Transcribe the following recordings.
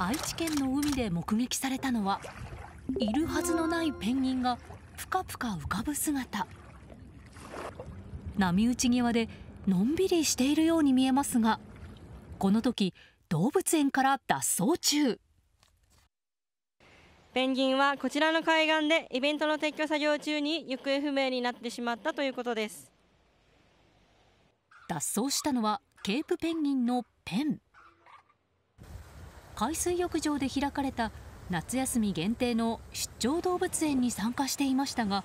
愛知県の海で目撃されたのはいるはずのないペンギンがぷかぷか浮かぶ姿波打ち際でのんびりしているように見えますがこの時動物園から脱走中ペンギンはこちらの海岸でイベントの撤去作業中に行方不明になってしまったということです脱走したのはケープペンギンのペン海水浴場で開かれた夏休み限定の出張動物園に参加していましたが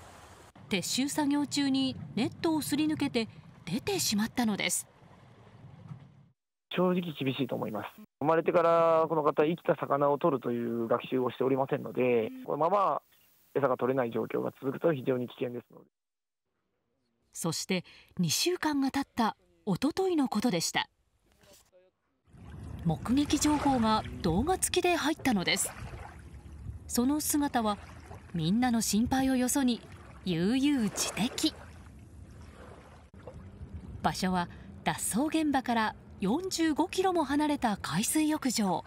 撤収作業中にネットをすり抜けて出てしまったのです正直厳しいと思います生まれてからこの方生きた魚を取るという学習をしておりませんのでこのまま餌が取れない状況が続くと非常に危険ですのでそして2週間が経った一昨日のことでした目撃情報が動画付きで入ったのですその姿はみんなの心配をよそに悠々自適場所は脱走現場から45キロも離れた海水浴場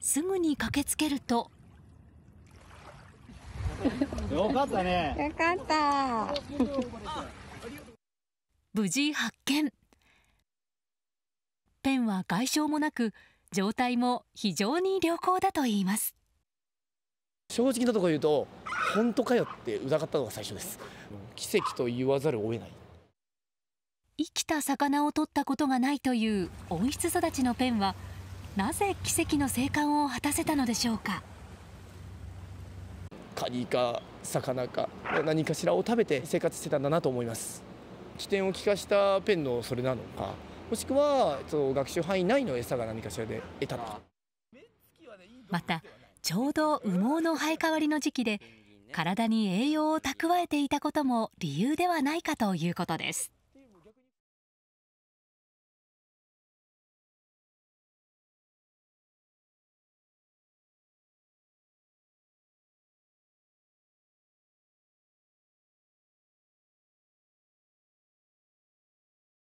すぐに駆けつけるとよかったねよかった無事発見ペンは外傷もなく状態も非常に良好だといいます。正直なところ言うと本当かよって疑ったのが最初です奇跡と言わざるを得ない生きた魚を取ったことがないという温室育ちのペンはなぜ奇跡の生還を果たせたのでしょうかカニか魚か何かしらを食べて生活してたんだなと思います起点を利かしたペンのそれなのかもしくは学習範囲内の餌が何かしらで得たと。またちょうど羽毛の生え変わりの時期で体に栄養を蓄えていたことも理由ではないかということです。